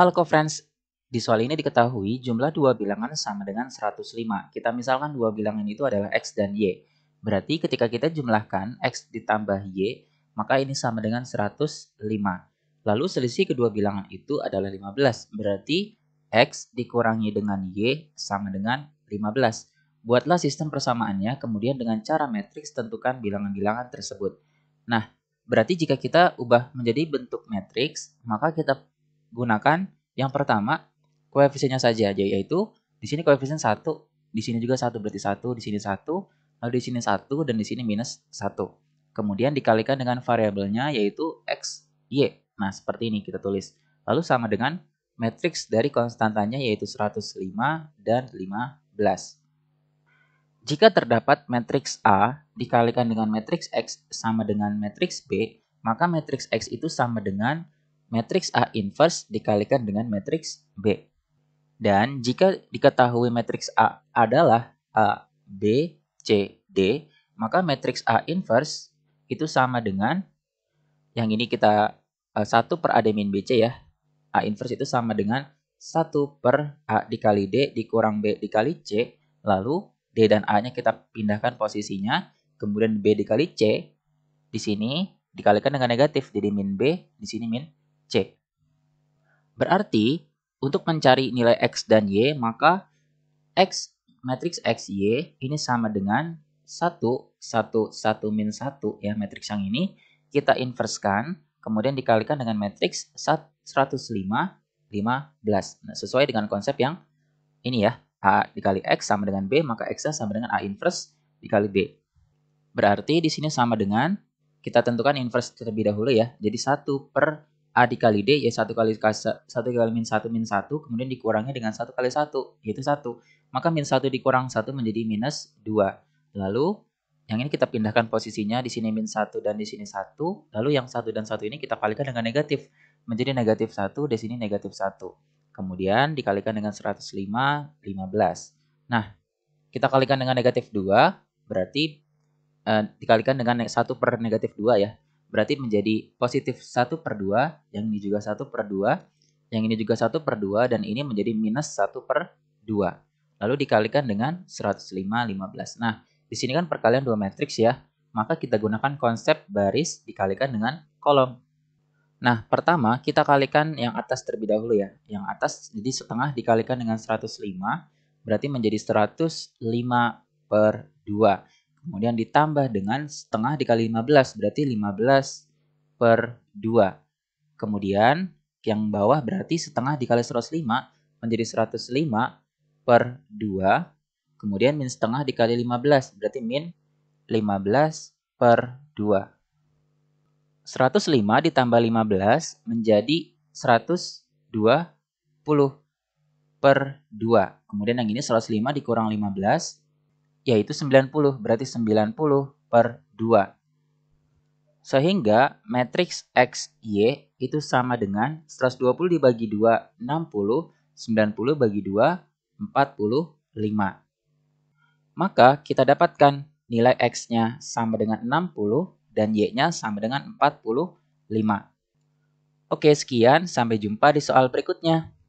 Halo co-friends, di soal ini diketahui jumlah dua bilangan sama dengan 105. Kita misalkan dua bilangan itu adalah X dan Y. Berarti ketika kita jumlahkan X ditambah Y, maka ini sama dengan 105. Lalu selisih kedua bilangan itu adalah 15. Berarti X dikurangi dengan Y sama dengan 15. Buatlah sistem persamaannya, kemudian dengan cara matriks tentukan bilangan-bilangan tersebut. Nah, berarti jika kita ubah menjadi bentuk matriks, maka kita gunakan yang pertama koefisiennya saja yaitu di sini koefisien 1, di sini juga 1 berarti 1, di sini 1, lalu di sini 1 dan di sini minus 1. Kemudian dikalikan dengan variabelnya yaitu x, y. Nah, seperti ini kita tulis. Lalu sama dengan matriks dari konstantanya yaitu 105 dan 15. Jika terdapat matriks A dikalikan dengan matriks X sama dengan matriks B, maka matriks X itu sama dengan matriks A inverse dikalikan dengan matriks B. Dan jika diketahui matriks A adalah A, B, C, D, maka matriks A inverse itu sama dengan yang ini kita 1 eh, per A D min BC ya. A inverse itu sama dengan 1 per A dikali D dikurang B dikali C. Lalu D dan A-nya kita pindahkan posisinya. Kemudian B dikali C. Di sini dikalikan dengan negatif. Jadi min B, di sini min C. Berarti, untuk mencari nilai X dan Y, maka X matriks XY ini sama dengan 1, 1, 1, min 1 ya matriks yang ini. Kita inverskan, kemudian dikalikan dengan matriks 105, 15. Nah, sesuai dengan konsep yang ini ya. A dikali X sama dengan B, maka X sama dengan A inverse dikali B. Berarti di sini sama dengan, kita tentukan inverse terlebih dahulu ya. Jadi 1 per A dikali D ya satu kali satu kali min satu min satu kemudian dikurangi dengan satu kali satu yaitu satu maka min satu dikurang satu menjadi minus dua lalu yang ini kita pindahkan posisinya di sini min satu dan di sini satu lalu yang satu dan satu ini kita kalikan dengan negatif menjadi negatif satu di sini negatif satu kemudian dikalikan dengan 105 15 nah kita kalikan dengan negatif 2 berarti eh, dikalikan dengan 1 per negatif 2 ya berarti menjadi positif 1 per 2, yang ini juga 1 per 2, yang ini juga 1 per 2, dan ini menjadi minus 1 per 2. Lalu dikalikan dengan 105, 15. Nah, di sini kan perkalian dua matriks ya, maka kita gunakan konsep baris dikalikan dengan kolom. Nah, pertama kita kalikan yang atas terlebih dahulu ya. Yang atas jadi setengah dikalikan dengan 105, berarti menjadi 105 per 2. Kemudian ditambah dengan setengah dikali 15, berarti 15 per 2. Kemudian yang bawah berarti setengah dikali 105 menjadi 105 per 2. Kemudian min setengah dikali 15, berarti min 15 per 2. 105 ditambah 15 menjadi 120 per 2. Kemudian yang ini 105 dikurang 15 yaitu 90, berarti 90 per 2. Sehingga matriks XY itu sama dengan 120 dibagi 2, 60, 90 bagi 2, 45. Maka kita dapatkan nilai X-nya sama dengan 60 dan Y-nya sama dengan 45. Oke sekian, sampai jumpa di soal berikutnya.